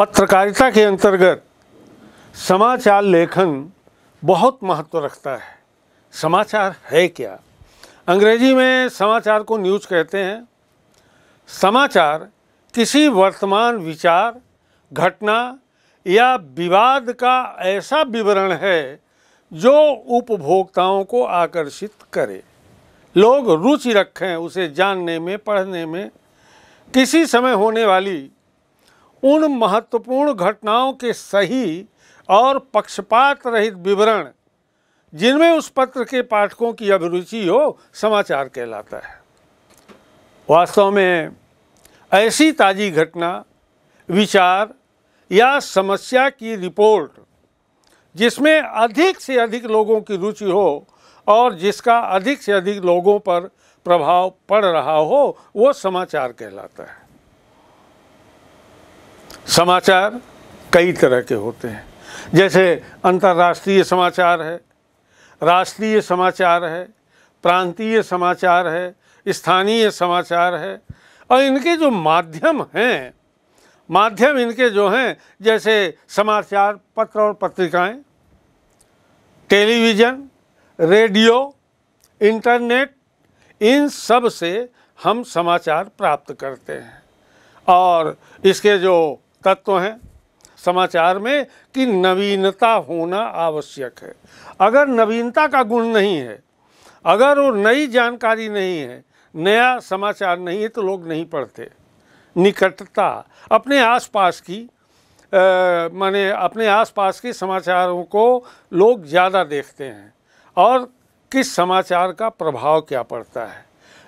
पत्रकारिता के अंतर्गत समाचार लेखन बहुत महत्व रखता है समाचार है क्या अंग्रेजी में समाचार को न्यूज कहते हैं समाचार किसी वर्तमान विचार घटना या विवाद का ऐसा विवरण है जो उपभोक्ताओं को आकर्षित करे लोग रुचि रखें उसे जानने में पढ़ने में किसी समय होने वाली उन महत्वपूर्ण घटनाओं के सही और पक्षपात रहित विवरण जिनमें उस पत्र के पाठकों की अभिरुचि हो समाचार कहलाता है वास्तव में ऐसी ताज़ी घटना विचार या समस्या की रिपोर्ट जिसमें अधिक से अधिक लोगों की रुचि हो और जिसका अधिक से अधिक लोगों पर प्रभाव पड़ रहा हो वो समाचार कहलाता है समाचार कई तरह के होते हैं जैसे अंतर्राष्ट्रीय समाचार है राष्ट्रीय समाचार है प्रांतीय समाचार है स्थानीय समाचार है और इनके जो माध्यम हैं माध्यम इनके जो हैं जैसे समाचार पत्र और पत्रिकाएं टेलीविज़न रेडियो इंटरनेट इन सब से हम समाचार प्राप्त करते हैं और इसके जो तत्व हैं समाचार में कि नवीनता होना आवश्यक है अगर नवीनता का गुण नहीं है अगर वो नई जानकारी नहीं है नया समाचार नहीं है तो लोग नहीं पढ़ते निकटता अपने आसपास की माने अपने आसपास के समाचारों को लोग ज़्यादा देखते हैं और किस समाचार का प्रभाव क्या पड़ता है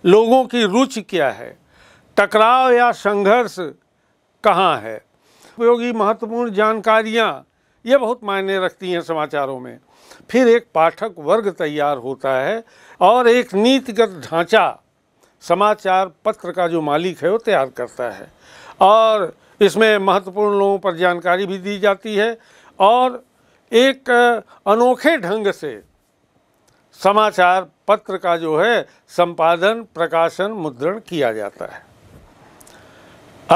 लोगों की रुचि क्या है टकराव या संघर्ष कहाँ है उपयोगी महत्वपूर्ण जानकारियाँ ये बहुत मायने रखती हैं समाचारों में फिर एक पाठक वर्ग तैयार होता है और एक नीतिगत ढांचा समाचार पत्र का जो मालिक है वो तैयार करता है और इसमें महत्वपूर्ण लोगों पर जानकारी भी दी जाती है और एक अनोखे ढंग से समाचार पत्र का जो है संपादन प्रकाशन मुद्रण किया जाता है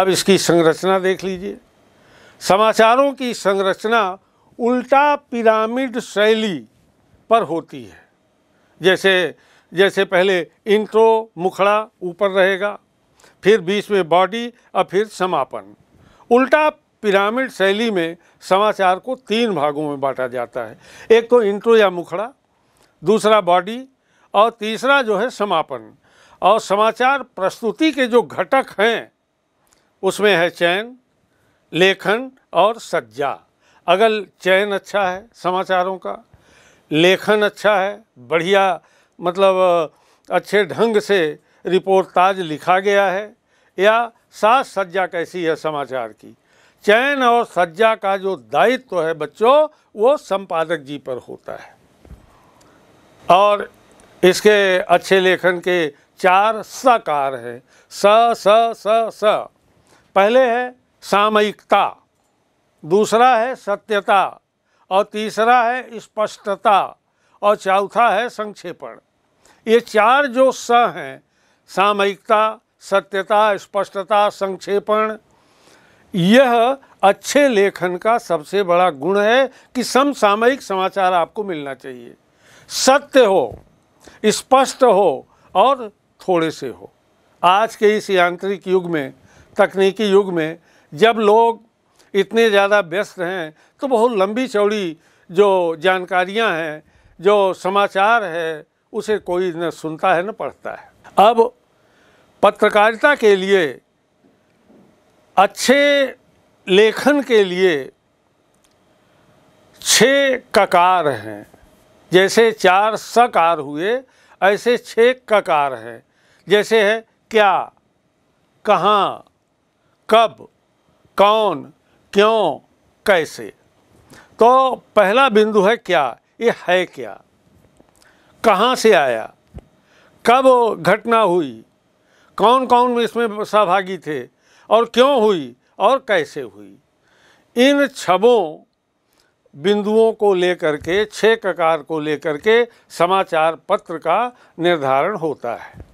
अब इसकी संरचना देख लीजिए समाचारों की संरचना उल्टा पिरामिड शैली पर होती है जैसे जैसे पहले इंट्रो मुखड़ा ऊपर रहेगा फिर बीच में बॉडी और फिर समापन उल्टा पिरामिड शैली में समाचार को तीन भागों में बांटा जाता है एक तो इंट्रो या मुखड़ा दूसरा बॉडी और तीसरा जो है समापन और समाचार प्रस्तुति के जो घटक हैं उसमें है चैन लेखन और सज्जा अगर चयन अच्छा है समाचारों का लेखन अच्छा है बढ़िया मतलब अच्छे ढंग से रिपोर्ट ताज लिखा गया है या साज सज्जा कैसी है समाचार की चयन और सज्जा का जो दायित्व तो है बच्चों वो संपादक जी पर होता है और इसके अच्छे लेखन के चार सकार हैं स स स स पहले है सामयिकता दूसरा है सत्यता और तीसरा है स्पष्टता और चौथा है संक्षेपण ये चार जो स हैं सामयिकता सत्यता स्पष्टता संक्षेपण यह अच्छे लेखन का सबसे बड़ा गुण है कि समसामयिक समाचार आपको मिलना चाहिए सत्य हो स्पष्ट हो और थोड़े से हो आज के इस यांत्रिक युग में तकनीकी युग में जब लोग इतने ज़्यादा व्यस्त हैं तो बहुत लंबी चौड़ी जो जानकारियां हैं जो समाचार है उसे कोई न सुनता है न पढ़ता है अब पत्रकारिता के लिए अच्छे लेखन के लिए छः ककार हैं जैसे चार सकार हुए ऐसे छः ककार हैं जैसे है क्या कहाँ कब कौन क्यों कैसे तो पहला बिंदु है क्या ये है क्या कहाँ से आया कब घटना हुई कौन कौन इसमें सहभागी थे और क्यों हुई और कैसे हुई इन छबों बिंदुओं को लेकर के छः ककार को लेकर के समाचार पत्र का निर्धारण होता है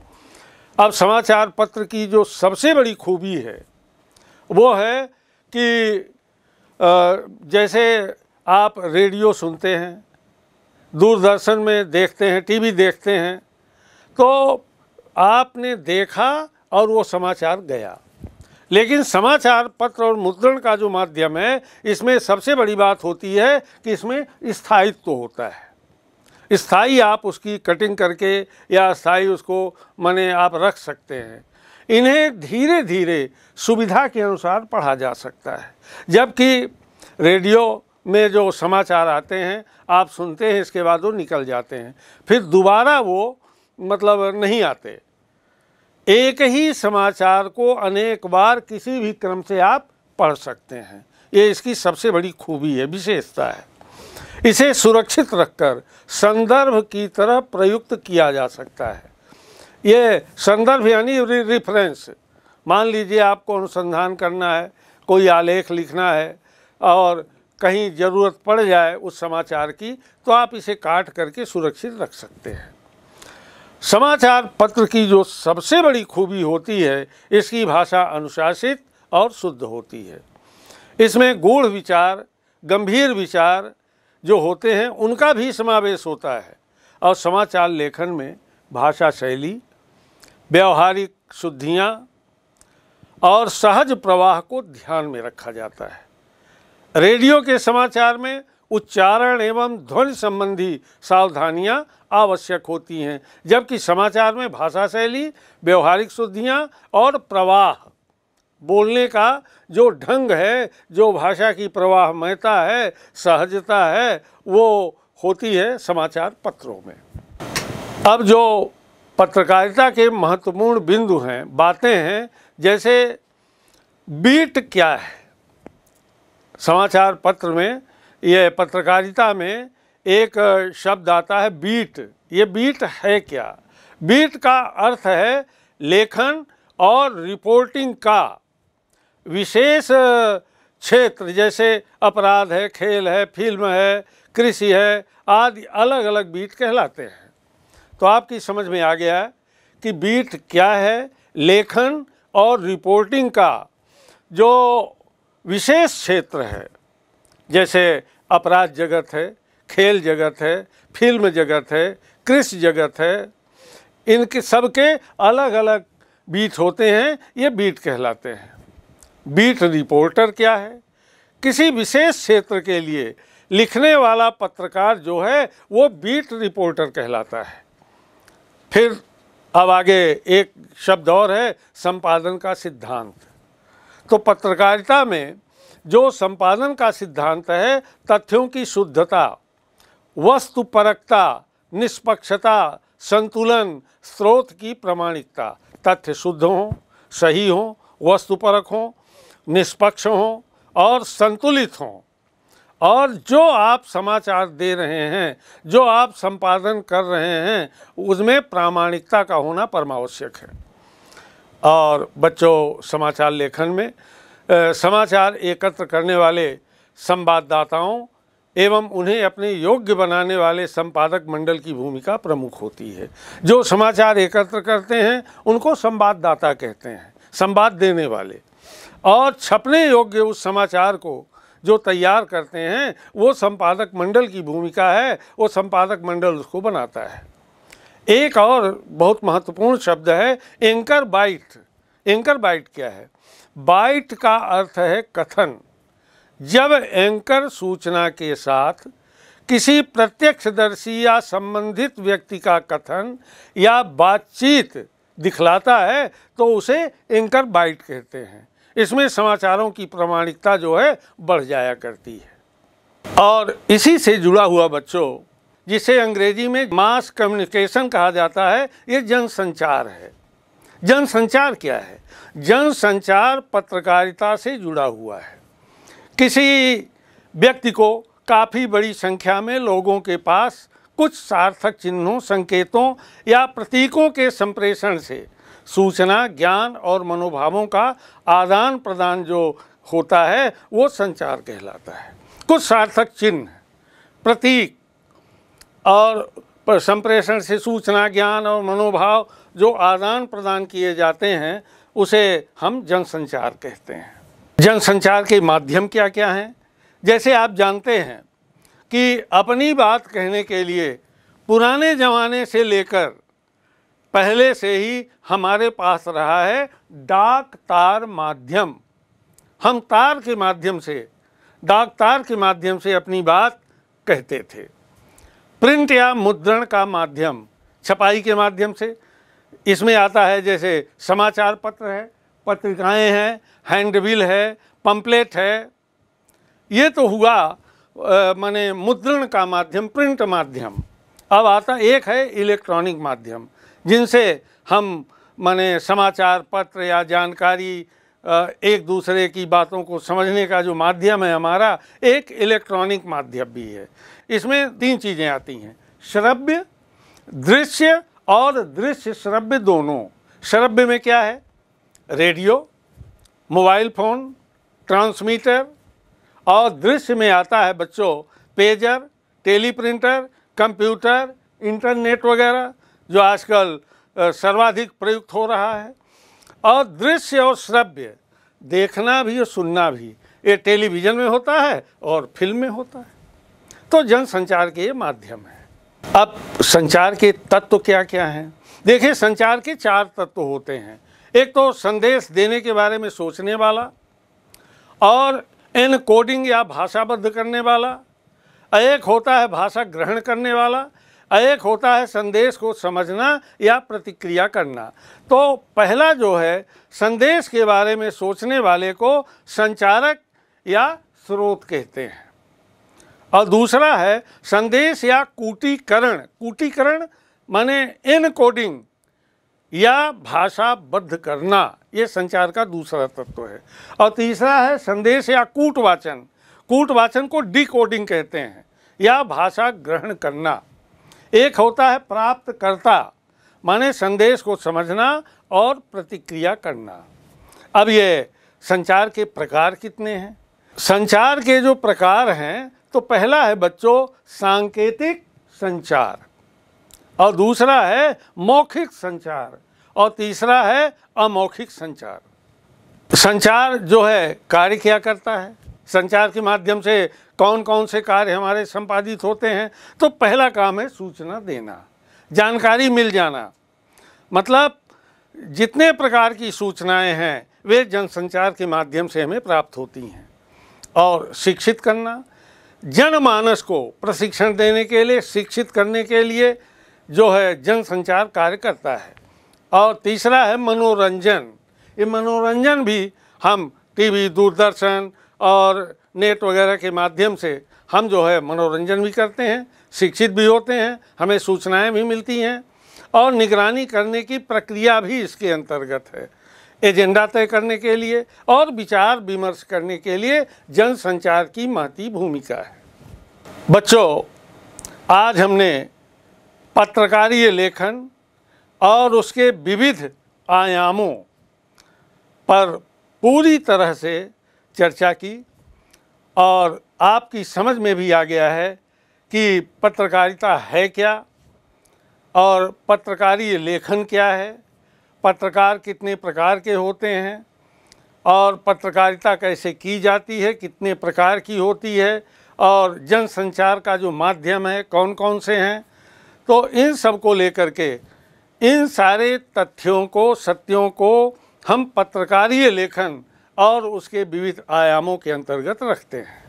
अब समाचार पत्र की जो सबसे बड़ी खूबी है वो है कि जैसे आप रेडियो सुनते हैं दूरदर्शन में देखते हैं टीवी देखते हैं तो आपने देखा और वो समाचार गया लेकिन समाचार पत्र और मुद्रण का जो माध्यम है इसमें सबसे बड़ी बात होती है कि इसमें स्थायित्व तो होता है स्थाई आप उसकी कटिंग करके या स्थाई उसको माने आप रख सकते हैं इन्हें धीरे धीरे सुविधा के अनुसार पढ़ा जा सकता है जबकि रेडियो में जो समाचार आते हैं आप सुनते हैं इसके बाद वो निकल जाते हैं फिर दोबारा वो मतलब नहीं आते एक ही समाचार को अनेक बार किसी भी क्रम से आप पढ़ सकते हैं ये इसकी सबसे बड़ी खूबी है विशेषता है इसे सुरक्षित रखकर संदर्भ की तरह प्रयुक्त किया जा सकता है ये संदर्भ यानी रिफरेंस मान लीजिए आपको अनुसंधान करना है कोई आलेख लिखना है और कहीं ज़रूरत पड़ जाए उस समाचार की तो आप इसे काट करके सुरक्षित रख सकते हैं समाचार पत्र की जो सबसे बड़ी खूबी होती है इसकी भाषा अनुशासित और शुद्ध होती है इसमें गूढ़ विचार गंभीर विचार जो होते हैं उनका भी समावेश होता है और समाचार लेखन में भाषा शैली व्यवहारिक शुद्धियाँ और सहज प्रवाह को ध्यान में रखा जाता है रेडियो के समाचार में उच्चारण एवं ध्वनि संबंधी सावधानियां आवश्यक होती हैं जबकि समाचार में भाषा शैली व्यवहारिक शुद्धियाँ और प्रवाह बोलने का जो ढंग है जो भाषा की प्रवाहमयता है सहजता है वो होती है समाचार पत्रों में अब जो पत्रकारिता के महत्वपूर्ण बिंदु हैं बातें हैं जैसे बीट क्या है समाचार पत्र में यह पत्रकारिता में एक शब्द आता है बीट ये बीट है क्या बीट का अर्थ है लेखन और रिपोर्टिंग का विशेष क्षेत्र जैसे अपराध है खेल है फिल्म है कृषि है आदि अलग अलग बीट कहलाते हैं तो आपकी समझ में आ गया कि बीट क्या है लेखन और रिपोर्टिंग का जो विशेष क्षेत्र है जैसे अपराध जगत है खेल जगत है फिल्म जगत है कृषि जगत है इनके सबके अलग अलग बीट होते हैं ये बीट कहलाते हैं बीट रिपोर्टर क्या है किसी विशेष क्षेत्र के लिए लिखने वाला पत्रकार जो है वो बीट रिपोर्टर कहलाता है फिर अब आगे एक शब्द और है संपादन का सिद्धांत तो पत्रकारिता में जो संपादन का सिद्धांत है तथ्यों की शुद्धता वस्तु परकता निष्पक्षता संतुलन स्रोत की प्रमाणिकता तथ्य शुद्ध हों सही हों वस्तुपरक हों निष्पक्ष हों और संतुलित हों और जो आप समाचार दे रहे हैं जो आप संपादन कर रहे हैं उसमें प्रामाणिकता का होना परमावश्यक है और बच्चों समाचार लेखन में आ, समाचार एकत्र करने वाले संवाददाताओं एवं उन्हें अपने योग्य बनाने वाले संपादक मंडल की भूमिका प्रमुख होती है जो समाचार एकत्र करते हैं उनको संवाददाता कहते हैं संवाद देने वाले और छपने योग्य उस समाचार को जो तैयार करते हैं वो संपादक मंडल की भूमिका है वो संपादक मंडल उसको बनाता है एक और बहुत महत्वपूर्ण शब्द है एंकर बाइट एंकर बाइट क्या है बाइट का अर्थ है कथन जब एंकर सूचना के साथ किसी प्रत्यक्षदर्शी या संबंधित व्यक्ति का कथन या बातचीत दिखलाता है तो उसे एंकर बाइट कहते हैं इसमें समाचारों की प्रामाणिकता जो है बढ़ जाया करती है और इसी से जुड़ा हुआ बच्चों जिसे अंग्रेजी में मास कम्युनिकेशन कहा जाता है ये जनसंचार है जनसंचार क्या है जनसंचार पत्रकारिता से जुड़ा हुआ है किसी व्यक्ति को काफ़ी बड़ी संख्या में लोगों के पास कुछ सार्थक चिन्हों संकेतों या प्रतीकों के संप्रेषण से सूचना ज्ञान और मनोभावों का आदान प्रदान जो होता है वो संचार कहलाता है कुछ सार्थक चिन्ह प्रतीक और संप्रेषण से सूचना ज्ञान और मनोभाव जो आदान प्रदान किए जाते हैं उसे हम जनसंचार कहते हैं जनसंचार के माध्यम क्या क्या हैं जैसे आप जानते हैं कि अपनी बात कहने के लिए पुराने ज़माने से लेकर पहले से ही हमारे पास रहा है डाक तार माध्यम हम तार के माध्यम से डाक तार के माध्यम से अपनी बात कहते थे प्रिंट या मुद्रण का माध्यम छपाई के माध्यम से इसमें आता है जैसे समाचार पत्र है पत्रिकाएं हैं हैंडबिल है पंपलेट है ये तो हुआ माने मुद्रण का माध्यम प्रिंट माध्यम अब आता एक है इलेक्ट्रॉनिक माध्यम जिनसे हम माने समाचार पत्र या जानकारी एक दूसरे की बातों को समझने का जो माध्यम है हमारा एक इलेक्ट्रॉनिक माध्यम भी है इसमें तीन चीज़ें आती हैं श्रव्य दृश्य और दृश्य श्रव्य दोनों श्रव्य में क्या है रेडियो मोबाइल फ़ोन ट्रांसमीटर और दृश्य में आता है बच्चों पेजर टेलीप्रिंटर कंप्यूटर इंटरनेट वगैरह जो आजकल सर्वाधिक प्रयुक्त हो रहा है और दृश्य और श्रव्य देखना भी और सुनना भी ये टेलीविज़न में होता है और फिल्म में होता है तो जनसंचार के ये माध्यम है अब संचार के तत्व क्या क्या हैं देखिए संचार के चार तत्व होते हैं एक तो संदेश देने के बारे में सोचने वाला और इन कोडिंग या भाषाबद्ध करने वाला एक होता है भाषा ग्रहण करने वाला एक होता है संदेश को समझना या प्रतिक्रिया करना तो पहला जो है संदेश के बारे में सोचने वाले को संचारक या स्रोत कहते हैं और दूसरा है संदेश या कूटीकरण कूटीकरण माने इन कोडिंग या भाषाबद्ध करना ये संचार का दूसरा तत्व है और तीसरा है संदेश या कूटवाचन कूटवाचन को डिकोडिंग कहते हैं या भाषा ग्रहण करना एक होता है प्राप्तकर्ता माने संदेश को समझना और प्रतिक्रिया करना अब ये संचार के प्रकार कितने हैं संचार के जो प्रकार हैं तो पहला है बच्चों सांकेतिक संचार और दूसरा है मौखिक संचार और तीसरा है अमौखिक संचार संचार जो है कार्य क्या करता है संचार के माध्यम से कौन कौन से कार्य हमारे संपादित होते हैं तो पहला काम है सूचना देना जानकारी मिल जाना मतलब जितने प्रकार की सूचनाएं हैं वे जनसंचार के माध्यम से हमें प्राप्त होती हैं और शिक्षित करना जनमानस को प्रशिक्षण देने के लिए शिक्षित करने के लिए जो है जनसंचार कार्य करता है और तीसरा है मनोरंजन ये मनोरंजन भी हम टीवी दूरदर्शन और नेट वगैरह के माध्यम से हम जो है मनोरंजन भी करते हैं शिक्षित भी होते हैं हमें सूचनाएं भी मिलती हैं और निगरानी करने की प्रक्रिया भी इसके अंतर्गत है एजेंडा तय करने के लिए और विचार विमर्श करने के लिए जनसंचार की महती भूमिका है बच्चों आज हमने पत्रकारीय लेखन और उसके विविध आयामों पर पूरी तरह से चर्चा की और आपकी समझ में भी आ गया है कि पत्रकारिता है क्या और पत्रकारीय लेखन क्या है पत्रकार कितने प्रकार के होते हैं और पत्रकारिता कैसे की जाती है कितने प्रकार की होती है और जनसंचार का जो माध्यम है कौन कौन से हैं तो इन सब को लेकर के इन सारे तथ्यों को सत्यों को हम पत्रकारीय लेखन और उसके विविध आयामों के अंतर्गत रखते हैं